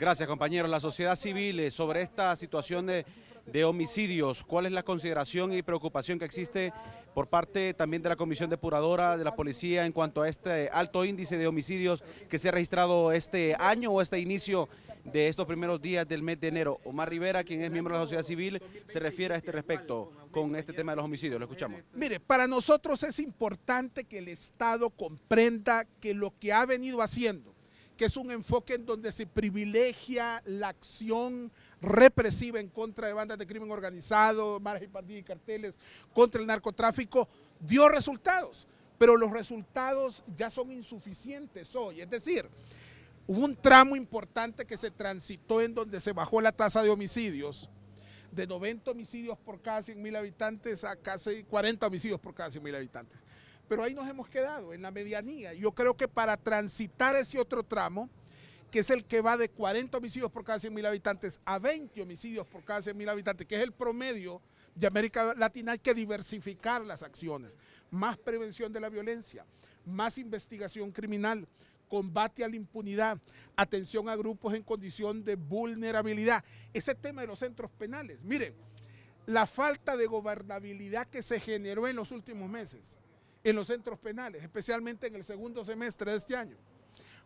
Gracias, compañeros. La sociedad civil, eh, sobre esta situación de, de, homicidios, ¿cuál es la consideración y preocupación que existe por parte también de la Comisión Depuradora, de la Policía, en cuanto a este alto índice de homicidios que se ha registrado este año o este inicio de estos primeros días del mes de enero? Omar Rivera, quien es miembro de la sociedad civil, se refiere a este respecto con este tema de los homicidios. Lo escuchamos. Mire, para nosotros es importante que el Estado comprenda que lo que ha venido haciendo que es un enfoque en donde se privilegia la acción represiva en contra de bandas de crimen organizado, maras y pandillas y carteles, contra el narcotráfico, dio resultados, pero los resultados ya son insuficientes hoy. Es decir, hubo un tramo importante que se transitó en donde se bajó la tasa de homicidios de 90 homicidios por cada 100 mil habitantes a casi 40 homicidios por cada 100 mil habitantes. Pero ahí nos hemos quedado, en la medianía. Yo creo que para transitar ese otro tramo, que es el que va de 40 homicidios por cada 100.000 habitantes a 20 homicidios por cada 100.000 habitantes, que es el promedio de América Latina, hay que diversificar las acciones. Más prevención de la violencia, más investigación criminal, combate a la impunidad, atención a grupos en condición de vulnerabilidad. Ese tema de los centros penales, miren, la falta de gobernabilidad que se generó en los últimos meses en los centros penales, especialmente en el segundo semestre de este año.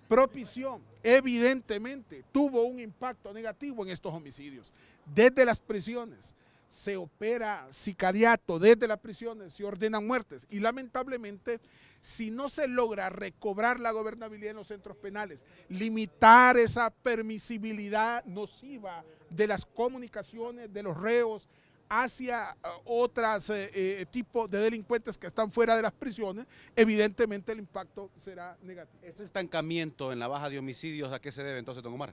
Propición, evidentemente, tuvo un impacto negativo en estos homicidios. Desde las prisiones se opera sicariato, desde las prisiones se ordenan muertes y lamentablemente si no se logra recobrar la gobernabilidad en los centros penales, limitar esa permisibilidad nociva de las comunicaciones de los reos hacia eh, otros eh, eh, tipos de delincuentes que están fuera de las prisiones, evidentemente el impacto será negativo. Este estancamiento en la baja de homicidios, ¿a qué se debe entonces, don Omar?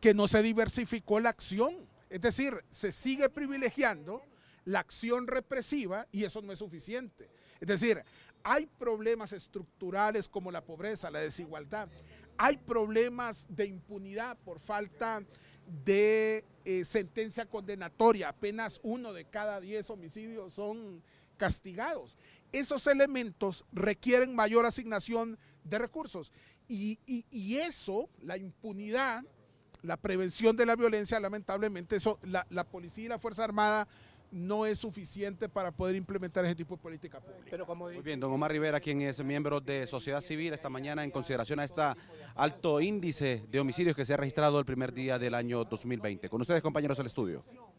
Que no se diversificó la acción, es decir, se sigue privilegiando la acción represiva y eso no es suficiente. Es decir, hay problemas estructurales como la pobreza, la desigualdad, hay problemas de impunidad por falta de eh, sentencia condenatoria. Apenas uno de cada diez homicidios son castigados. Esos elementos requieren mayor asignación de recursos. Y, eso, la impunidad, la prevención de la violencia, lamentablemente, eso, la policía y la Fuerza Armada no es suficiente para poder implementar ese tipo de política pública. Pero como Muy bien, don Omar Rivera, quien es miembro de Sociedad Civil, esta mañana en consideración a este alto índice de homicidios que se ha registrado el primer día del año 2020. Con ustedes, compañeros, del estudio.